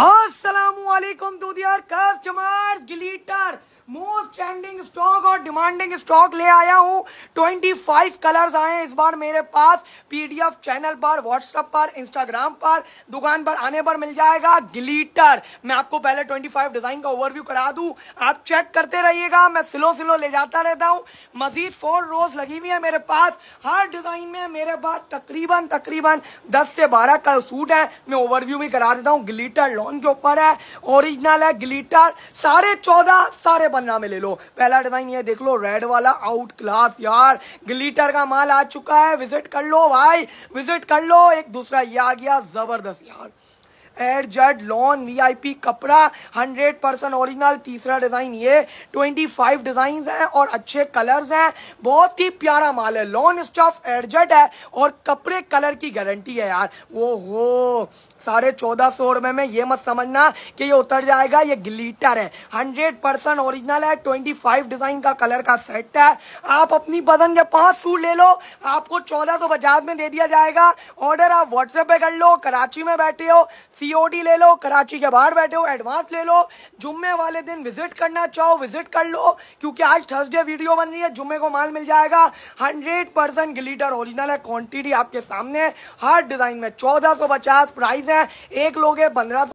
अस्सलाम वालेकुम दूधियार कास जमा मोस्ट ट्रेंडिंग स्टॉक और डिमांडिंग स्टॉक ले आया हूँ 25 कलर्स आए हैं इस बार मेरे पास पीडीएफ चैनल पर व्हाट्सएप पर इंस्टाग्राम पर दुकान पर आने पर मिल जाएगा ग्लीटर मैं आपको पहले 25 डिजाइन का ओवरव्यू करा दू आप चेक करते रहिएगा मैं स्लो स्लो ले जाता रहता हूँ मजीद फोर रोज लगी हुई है मेरे पास हर डिजाइन में मेरे पास तकरीबन तकरीबन दस से बारह का सूट है मैं ओवरव्यू भी करा देता हूँ ग्लीटर लॉन के ऊपर है ओरिजिनल है ग्लीटर साढ़े चौदह साढ़े पन्ना में ले लो पहला डिजाइन ये देख लो रेड वाला आउट क्लास यार ग्लिटर का माल आ चुका है विजिट कर लो भाई विजिट कर लो एक दूसरा ये आ गया जबरदस्त यार एड जड लॉन वीआईपी कपड़ा हंड्रेड परसेंट ओरिजिनल तीसरा डिज़ाइन ये फाइव डिज़ाइन है और अच्छे कलर्स हैं बहुत ही प्यारा माल है लॉन स्टफ एड जड है और कपड़े कलर की गारंटी है यार वो हो साढ़े चौदह सौ रुपए में ये मत समझना कि ये उतर जाएगा ये ग्लीटर है हंड्रेड परसेंट ओरिजिनल है ट्वेंटी फाइव डिज़ाइन का कलर का सेट है आप अपनी पसंद के पांच सूट ले लो आपको चौदह सौ पचास में दे दिया जाएगा ऑर्डर आप व्हाट्सएप पे कर लो कराची में बैठे हो सी सीओडी ले लो कराची के बाहर बैठे हो एडवांस ले लो जुम्मे वाले दिन विजिट करना चाहो विजिट कर लो क्योंकि आज थर्सडे वीडियो बन रही है जुम्मे को माल मिल जाएगा हंड्रेड परसेंट ग्लीटर ओरिजिनल है क्वांटिटी आपके सामने हर डिजाइन में चौदह सौ पचास प्राइस है एक लोगे पंद्रह